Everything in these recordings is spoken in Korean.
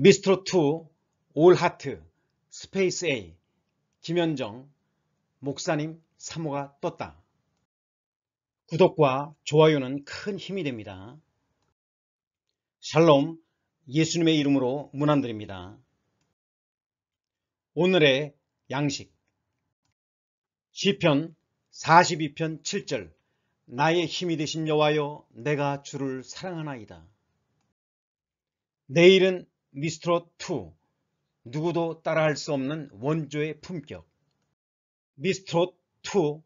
미스터로2 올하트, 스페이스 A, 김현정, 목사님 사모가 떴다. 구독과 좋아요는 큰 힘이 됩니다. 샬롬, 예수님의 이름으로 문안드립니다. 오늘의 양식 시편 42편 7절 나의 힘이 되신 여호와여 내가 주를 사랑하나이다. 내일은 미스트롯 2 누구도 따라할 수 없는 원조의 품격 미스트롯 2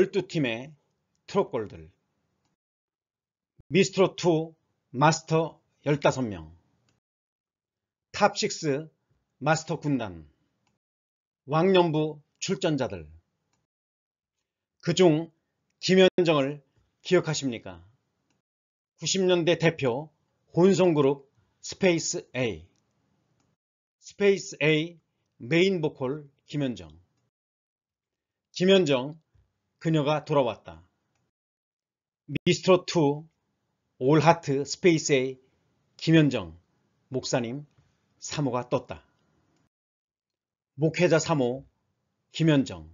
112팀의 트롯골들 미스트롯 2 마스터 15명 탑6 마스터 군단 왕년부 출전자들 그 중 김현정을 기억하십니까? 90년대 대표 본송그룹 스페이스 A 스페이스 A 메인 보컬 김현정 김현정 그녀가 돌아왔다 미스트2 올하트 스페이스 A 김현정 목사님 사모가 떴다 목회자 사모 김현정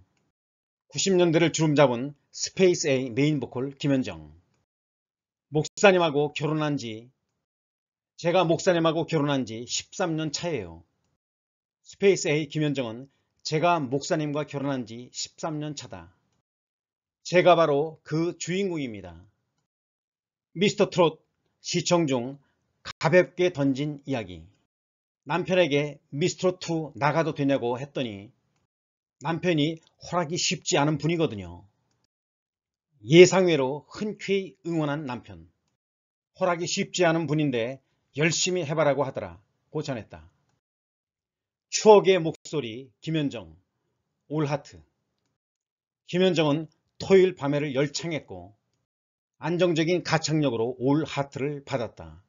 90년대를 주름 잡은 스페이스 A 메인 보컬 김현정 목사님하고 결혼한 지 제가 목사님하고 결혼한 지 13년 차예요. 스페이스 A 김현정은 제가 목사님과 결혼한 지 13년 차다. 제가 바로 그 주인공입니다. 미스터 트롯 시청 중 가볍게 던진 이야기. 남편에게 미스터 트롯2 나가도 되냐고 했더니 남편이 허락이 쉽지 않은 분이거든요. 예상외로 흔쾌히 응원한 남편. 허락이 쉽지 않은 분인데 열심히 해봐라고 하더라고 전했다. 추억의 목소리 김현정 올하트 김현정은 토요일 밤에를 열창했고 안정적인 가창력으로 올하트를 받았다.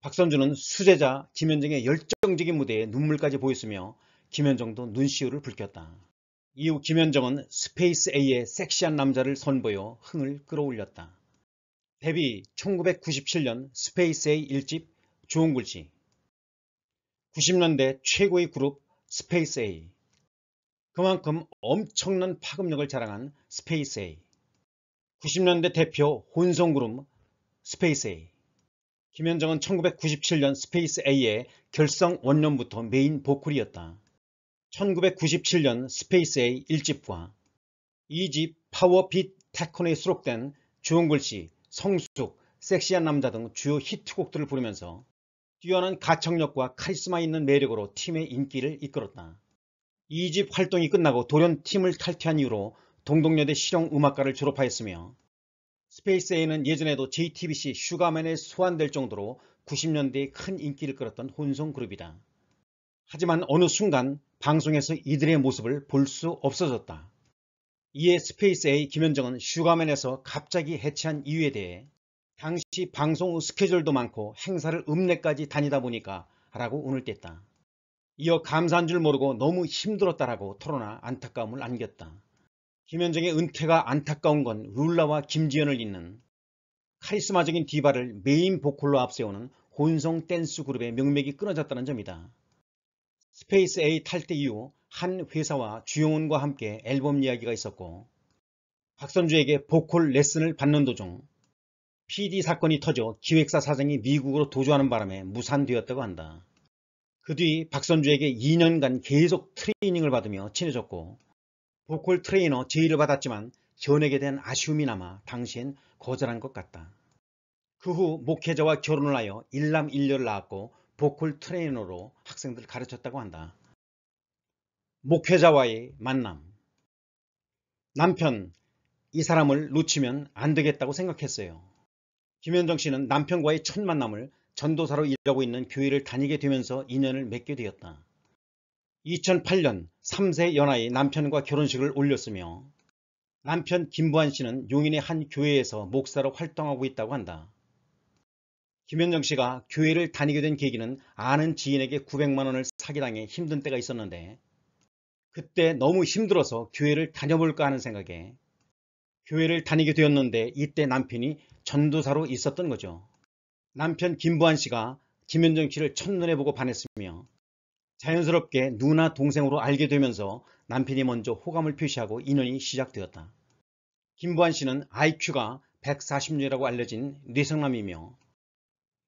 박선주는 수제자 김현정의 열정적인 무대에 눈물까지 보였으며 김현정도 눈시울을 붉혔다. 이후 김현정은 스페이스 A의 섹시한 남자를 선보여 흥을 끌어올렸다. 데뷔 1997년 스페이스의 일집 좋은 글씨 90년대 최고의 그룹 스페이스 A 그만큼 엄청난 파급력을 자랑한 스페이스 A 90년대 대표 혼성그룹 스페이스 A 김현정은 1997년 스페이스 A의 결성 원년부터 메인 보컬이었다. 1997년 스페이스 A 1집과 2집 파워핏 타콘에 수록된 좋은 글씨 성숙, 섹시한 남자 등 주요 히트곡들을 부르면서 뛰어난 가창력과 카리스마 있는 매력으로 팀의 인기를 이끌었다. 이 집 활동이 끝나고 돌연 팀을 탈퇴한 이후로 동덕여대 실용음악과를 졸업하였으며 스페이스 A는 예전에도 JTBC 슈가맨에 소환될 정도로 90년대에 큰 인기를 끌었던 혼성 그룹이다. 하지만 어느 순간 방송에서 이들의 모습을 볼 수 없어졌다. 이에 스페이스 A 김현정은 슈가맨에서 갑자기 해체한 이유에 대해 당시 방송 스케줄도 많고 행사를 읍내까지 다니다 보니까 라고 운을 뗐다. 이어 감사한 줄 모르고 너무 힘들었다라고 토어나 안타까움을 안겼다. 김현정의 은퇴가 안타까운 건 룰라와 김지연을 잇는 카리스마적인 디바를 메인 보컬로 앞세우는 혼성 댄스 그룹의 명맥이 끊어졌다는 점이다. 스페이스 A 탈퇴 이후 한 회사와 주영훈과 함께 앨범 이야기가 있었고 박선주에게 보컬 레슨을 받는 도중 PD 사건이 터져 기획사 사장이 미국으로 도주하는 바람에 무산되었다고 한다. 그 뒤 박선주에게 2년간 계속 트레이닝을 받으며 친해졌고 보컬 트레이너 제의를 받았지만 전액에 대한 아쉬움이 남아 당시엔 거절한 것 같다. 그 후 목회자와 결혼을 하여 일남일녀를 낳았고 보컬 트레이너로 학생들을 가르쳤다고 한다. 목회자와의 만남 남편, 이 사람을 놓치면 안 되겠다고 생각했어요. 김현정 씨는 남편과의 첫 만남을 전도사로 일하고 있는 교회를 다니게 되면서 인연을 맺게 되었다. 2008년 3세 연하의 남편과 결혼식을 올렸으며 남편 김부한 씨는 용인의 한 교회에서 목사로 활동하고 있다고 한다. 김현정 씨가 교회를 다니게 된 계기는 아는 지인에게 900만원을 사기당해 힘든 때가 있었는데 그때 너무 힘들어서 교회를 다녀볼까 하는 생각에 교회를 다니게 되었는데 이때 남편이 전도사로 있었던 거죠. 남편 김부한 씨가 김현정 씨를 첫눈에 보고 반했으며 자연스럽게 누나 동생으로 알게 되면서 남편이 먼저 호감을 표시하고 인연이 시작되었다. 김부한 씨는 IQ가 140이라고 알려진 뇌성남이며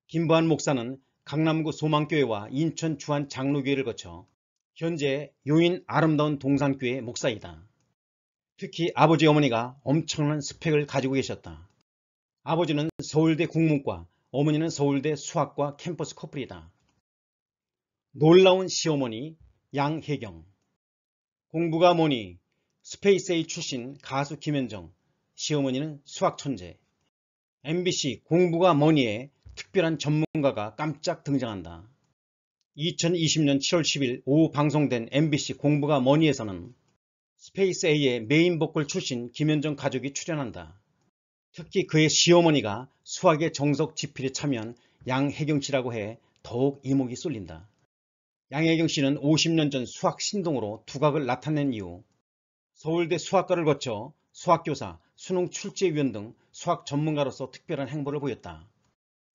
김부한 목사는 강남구 소망교회와 인천 주한 장로교회를 거쳐 현재 요인 아름다운 동산교회 목사이다. 특히 아버지 어머니가 엄청난 스펙을 가지고 계셨다. 아버지는 서울대 국문과 어머니는 서울대 수학과 캠퍼스 커플이다. 놀라운 시어머니 양혜경 공부가 뭐니 스페이스 A 출신 가수 김현정 시어머니는 수학 천재 MBC 공부가 뭐니에 특별한 전문가가 깜짝 등장한다. 2020년 7월 10일 오후 방송된 MBC 공부가 머니에서는 스페이스 A의 메인 보컬 출신 김현정 가족이 출연한다. 특히 그의 시어머니가 수학의 정석 지필에 참여한 양혜경 씨라고 해 더욱 이목이 쏠린다. 양혜경 씨는 50년 전 수학 신동으로 두각을 나타낸 이후 서울대 수학과를 거쳐 수학교사, 수능 출제위원 등 수학 전문가로서 특별한 행보를 보였다.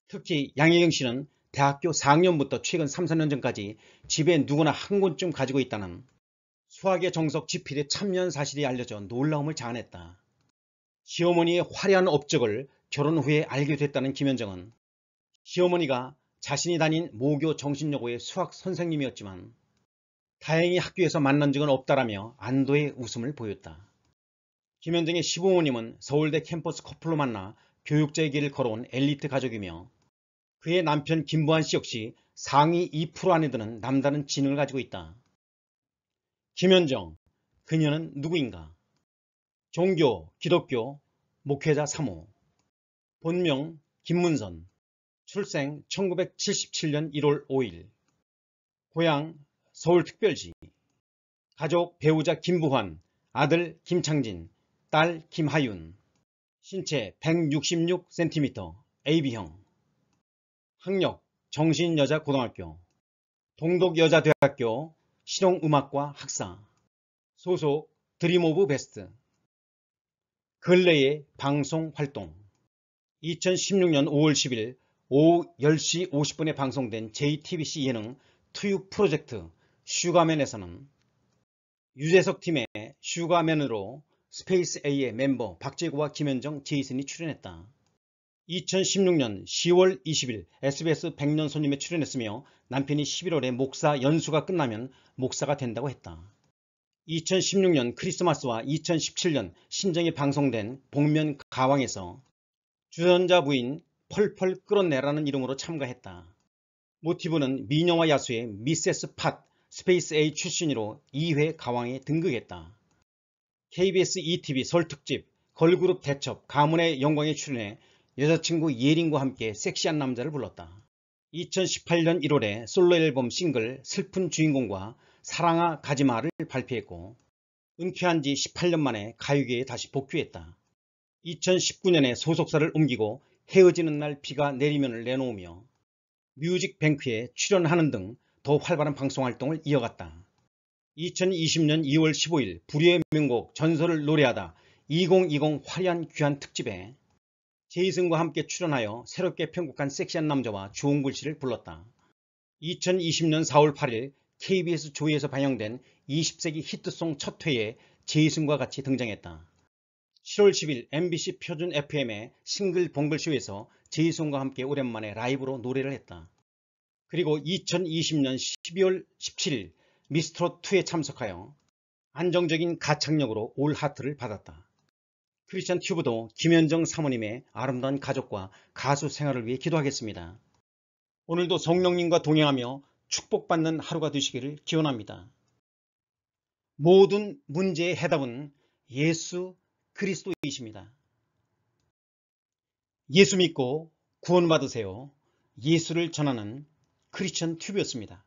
특히 양혜경 씨는 대학교 4학년부터 최근 3, 4년 전까지 집에 누구나 한 권쯤 가지고 있다는 수학의 정석 지필의 참여한 사실이 알려져 놀라움을 자아냈다. 시어머니의 화려한 업적을 결혼 후에 알게 됐다는 김현정은 시어머니가 자신이 다닌 모교 정신여고의 수학 선생님이었지만 다행히 학교에서 만난 적은 없다라며 안도의 웃음을 보였다. 김현정의 시부모님은 서울대 캠퍼스 커플로 만나 교육자의 길을 걸어온 엘리트 가족이며 그의 남편 김보한씨 역시 상위 2% 안에 드는 남다른 지능을 가지고 있다. 김현정, 그녀는 누구인가? 종교, 기독교, 목회자 3호 본명 김문선 출생 1977년 1월 5일 고향 서울특별시 가족 배우자 김부환, 아들 김창진, 딸 김하윤 신체 166cm, AB형 학력, 정신여자고등학교, 동독여자대학교, 실용음악과 학사, 소속 드림 오브 베스트, 근래의 방송 활동, 2016년 5월 10일 오후 10시 50분에 방송된 JTBC 예능 투유 프로젝트 슈가맨에서는 유재석 팀의 슈가맨으로 스페이스 A의 멤버 박재구와 김현정, 제이슨이 출연했다. 2016년 10월 20일 SBS 백년 손님에 출연했으며 남편이 11월에 목사 연수가 끝나면 목사가 된다고 했다. 2016년 크리스마스와 2017년 신정에 방송된 복면 가왕에서 주연자 부인 펄펄 끌어내라는 이름으로 참가했다. 모티브는 미녀와 야수의 미세스 팟 스페이스 A 출신으로 2회 가왕에 등극했다. KBS ETV 설 특집 걸그룹 대첩 가문의 영광에 출연해 여자친구 예린과 함께 섹시한 남자를 불렀다. 2018년 1월에 솔로 앨범 싱글 슬픈 주인공과 사랑아 가지마를 발표했고 은퇴한 지 18년 만에 가요계에 다시 복귀했다. 2019년에 소속사를 옮기고 헤어지는 날 비가 내리면을 내놓으며 뮤직뱅크에 출연하는 등 더 활발한 방송활동을 이어갔다. 2020년 2월 15일 불의의 명곡 전설을 노래하다 2020 화려한 귀한 특집에 제이슨과 함께 출연하여 새롭게 편곡한 섹시한 남자와 좋은 글씨를 불렀다. 2020년 4월 8일 KBS 조이에서 방영된 20세기 히트송 첫 회에 제이슨과 같이 등장했다. 7월 10일 MBC 표준 FM의 싱글 봉글쇼에서 제이슨과 함께 오랜만에 라이브로 노래를 했다. 그리고 2020년 12월 17일 미스터롯2에 참석하여 안정적인 가창력으로 올 하트를 받았다. 크리스천 튜브도 김현정 사모님의 아름다운 가족과 가수 생활을 위해 기도하겠습니다. 오늘도 성령님과 동행하며 축복받는 하루가 되시기를 기원합니다. 모든 문제의 해답은 예수 그리스도이십니다. 예수 믿고 구원받으세요. 예수를 전하는 크리스천 튜브였습니다.